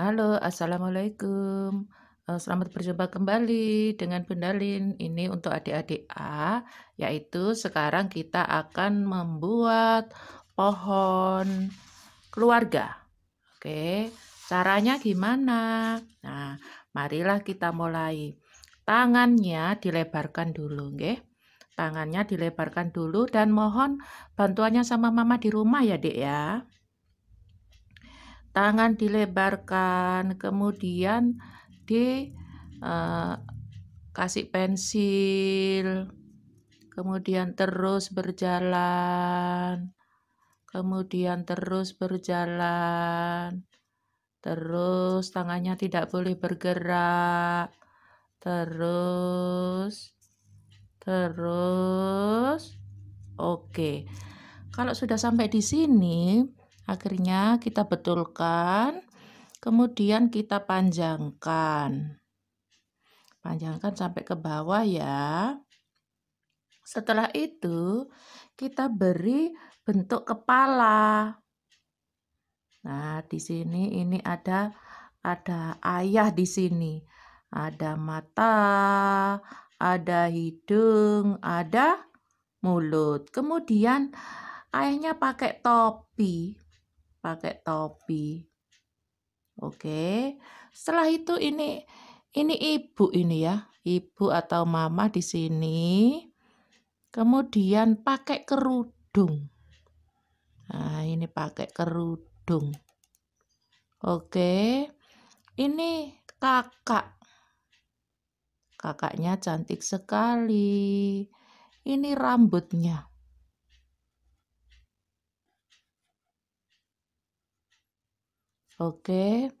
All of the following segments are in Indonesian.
Halo, Assalamualaikum. Eh, selamat berjumpa kembali dengan Bunda Ini untuk adik-adik A, yaitu sekarang kita akan membuat pohon keluarga. Oke, caranya gimana? Nah, marilah kita mulai. Tangannya dilebarkan dulu, oke? Tangannya dilebarkan dulu dan mohon bantuannya sama mama di rumah ya, Dek ya tangan dilebarkan, kemudian di uh, kasih pensil, kemudian terus berjalan, kemudian terus berjalan, terus tangannya tidak boleh bergerak, terus, terus, oke. Kalau sudah sampai di sini, akhirnya kita betulkan kemudian kita panjangkan panjangkan sampai ke bawah ya setelah itu kita beri bentuk kepala nah di sini ini ada ada ayah di sini ada mata ada hidung ada mulut kemudian ayahnya pakai topi pakai topi. Oke. Setelah itu ini ini ibu ini ya, ibu atau mama di sini. Kemudian pakai kerudung. Nah, ini pakai kerudung. Oke. Ini kakak. Kakaknya cantik sekali. Ini rambutnya. Oke.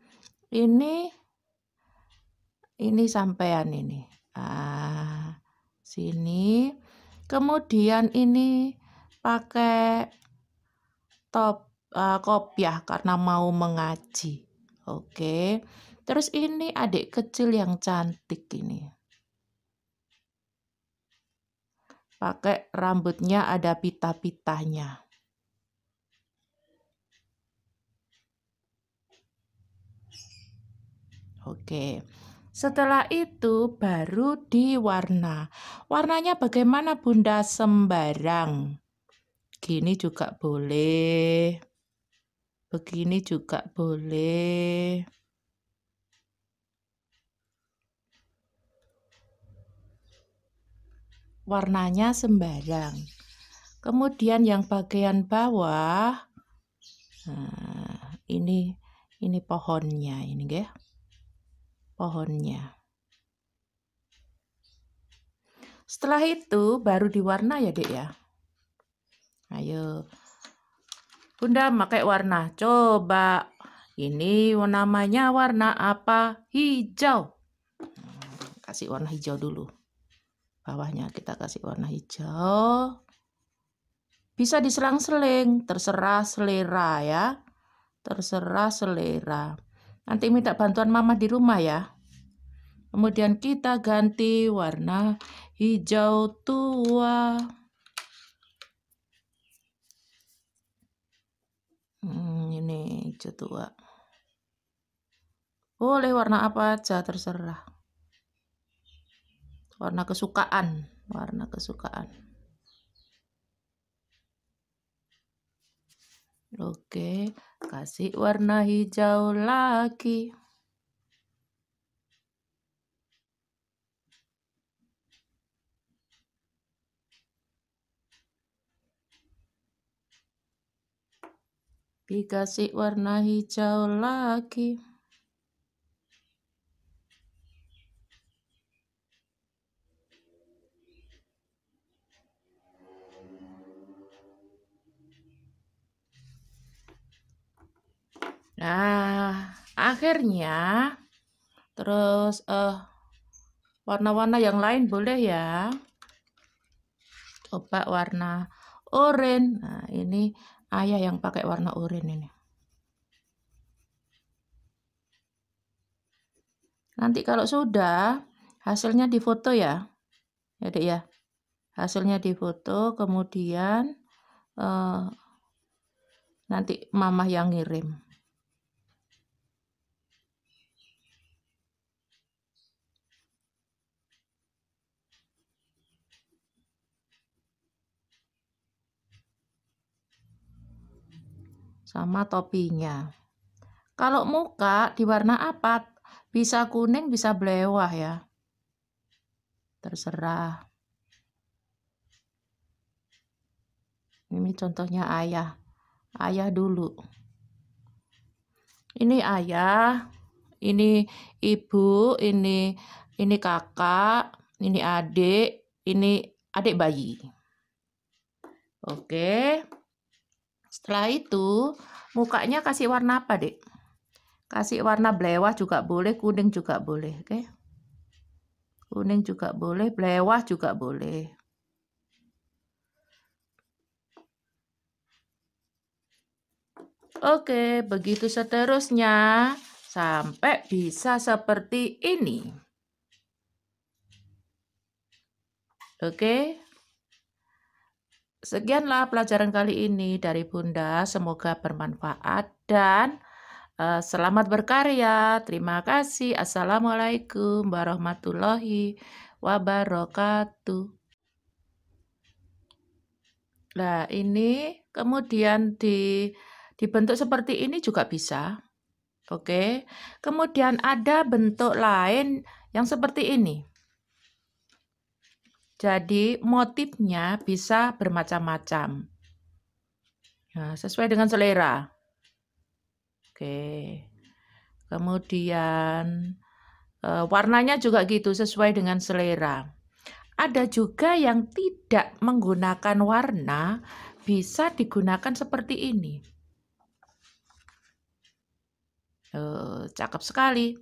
Ini ini sampean ini. Ah, sini. Kemudian ini pakai top uh, kopiah karena mau mengaji. Oke. Terus ini adik kecil yang cantik ini. Pakai rambutnya ada pita-pitanya. Oke. Setelah itu baru diwarna. Warnanya bagaimana Bunda sembarang? Gini juga boleh. Begini juga boleh. Warnanya sembarang. Kemudian yang bagian bawah, nah, ini ini pohonnya ini, ya pohonnya. Setelah itu baru diwarna ya dek ya. Ayo. Bunda pakai warna. Coba. Ini namanya warna apa? Hijau. Kasih warna hijau dulu. Bawahnya kita kasih warna hijau. Bisa diselang-seling. Terserah selera ya. Terserah selera. Nanti minta bantuan mama di rumah ya. Kemudian kita ganti warna hijau tua. Hmm, ini hijau tua. Boleh warna apa aja terserah. Warna kesukaan, warna kesukaan. Oke, kasih warna hijau lagi. Dikasih warna hijau lagi. dasarnya. Terus uh, warna-warna yang lain boleh ya. Coba warna oren Nah, ini ayah yang pakai warna oren ini. Nanti kalau sudah, hasilnya difoto ya. Ya, Dek ya. Hasilnya difoto, kemudian eh, nanti mamah yang ngirim. sama topinya. Kalau muka di warna apa? Bisa kuning, bisa belewah ya. Terserah. Ini contohnya ayah. Ayah dulu. Ini ayah, ini ibu, ini ini kakak, ini adik, ini adik bayi. Oke. Okay. Setelah itu, mukanya kasih warna apa, Dek? Kasih warna belewah juga boleh, kuning juga boleh, oke? Okay? Kuning juga boleh, belewah juga boleh. Oke, begitu seterusnya sampai bisa seperti ini. Oke. Sekianlah pelajaran kali ini dari Bunda. Semoga bermanfaat dan eh, selamat berkarya. Terima kasih. Assalamualaikum warahmatullahi wabarakatuh. Nah, ini kemudian di dibentuk seperti ini juga bisa. Oke. Kemudian ada bentuk lain yang seperti ini. Jadi motifnya bisa bermacam-macam. Nah, sesuai dengan selera. Oke. Kemudian eh, warnanya juga gitu sesuai dengan selera. Ada juga yang tidak menggunakan warna bisa digunakan seperti ini. Eh, cakep sekali.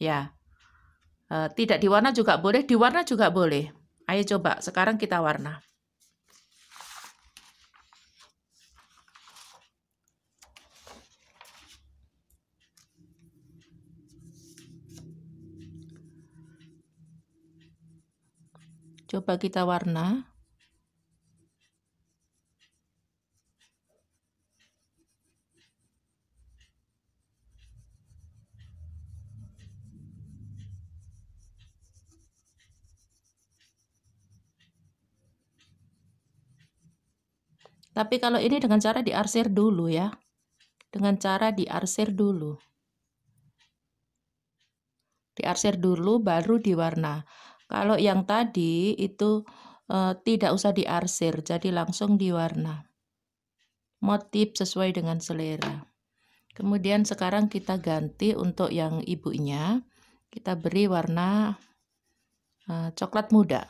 Ya. Eh, tidak diwarna juga boleh, diwarna juga boleh. Ayo coba, sekarang kita warna. Coba kita warna. Tapi kalau ini dengan cara diarsir dulu ya. Dengan cara diarsir dulu. Diarsir dulu baru diwarna. Kalau yang tadi itu e, tidak usah diarsir, jadi langsung diwarna. Motif sesuai dengan selera. Kemudian sekarang kita ganti untuk yang ibunya. Kita beri warna e, coklat muda.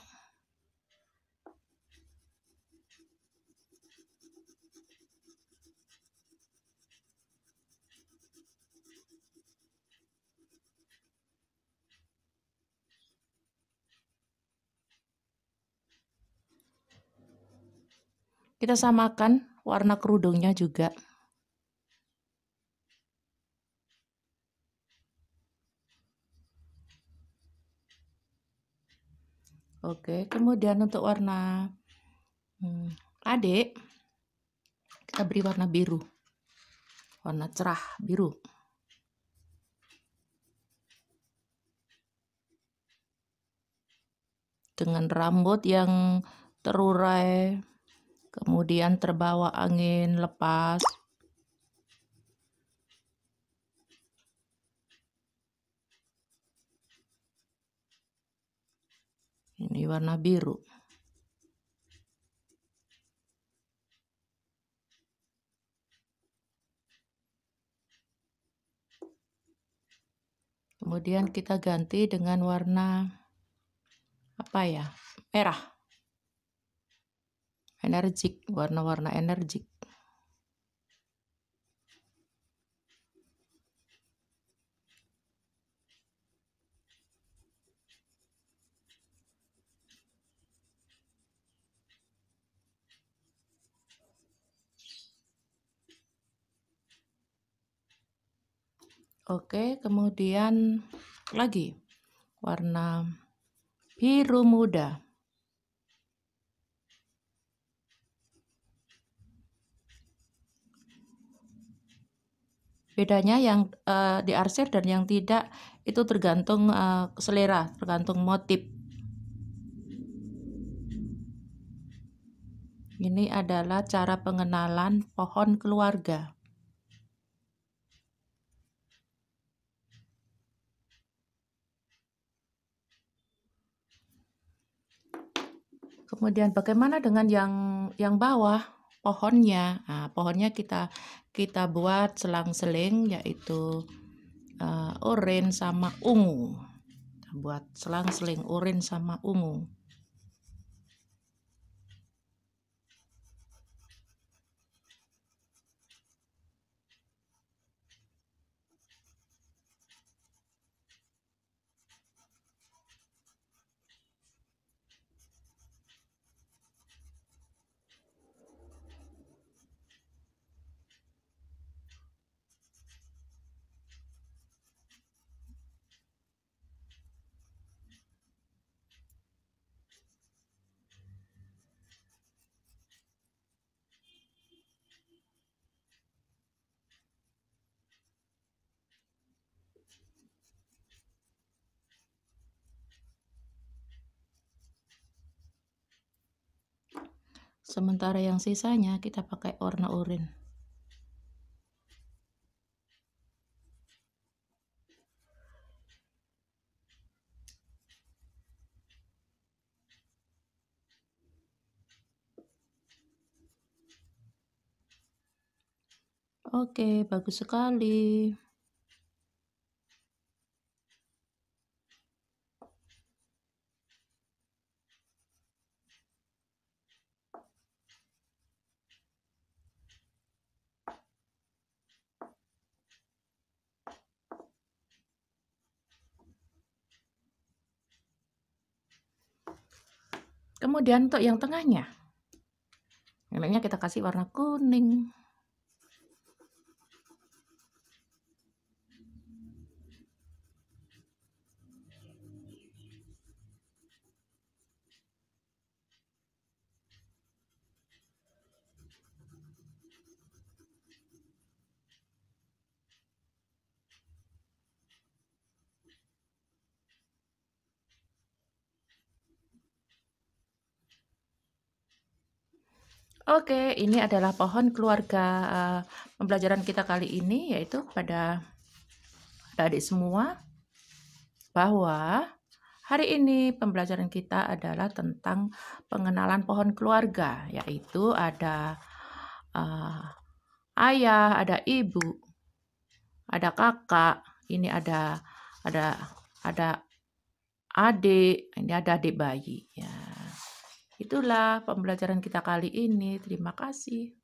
Kita samakan warna kerudungnya juga. Oke, kemudian untuk warna hmm, adik, kita beri warna biru. Warna cerah biru. Dengan rambut yang terurai kemudian terbawa angin lepas. Ini warna biru. Kemudian kita ganti dengan warna apa ya? Merah energik, warna-warna energik. Oke, kemudian lagi warna biru muda. bedanya yang uh, eh, diarsir dan yang tidak itu tergantung uh, selera tergantung motif ini adalah cara pengenalan pohon keluarga Kemudian bagaimana dengan yang yang bawah? pohonnya. Nah, pohonnya kita kita buat selang-seling yaitu uh, eh, orange sama ungu. Kita buat selang-seling orange sama ungu. sementara yang sisanya kita pakai warna urin. Oke, bagus sekali. Kemudian untuk yang tengahnya, neneknya kita kasih warna kuning. Oke, ini adalah pohon keluarga uh, pembelajaran kita kali ini yaitu pada adik semua bahwa hari ini pembelajaran kita adalah tentang pengenalan pohon keluarga yaitu ada uh, ayah, ada ibu, ada kakak, ini ada ada ada adik, ini ada adik bayi ya. Itulah pembelajaran kita kali ini. Terima kasih.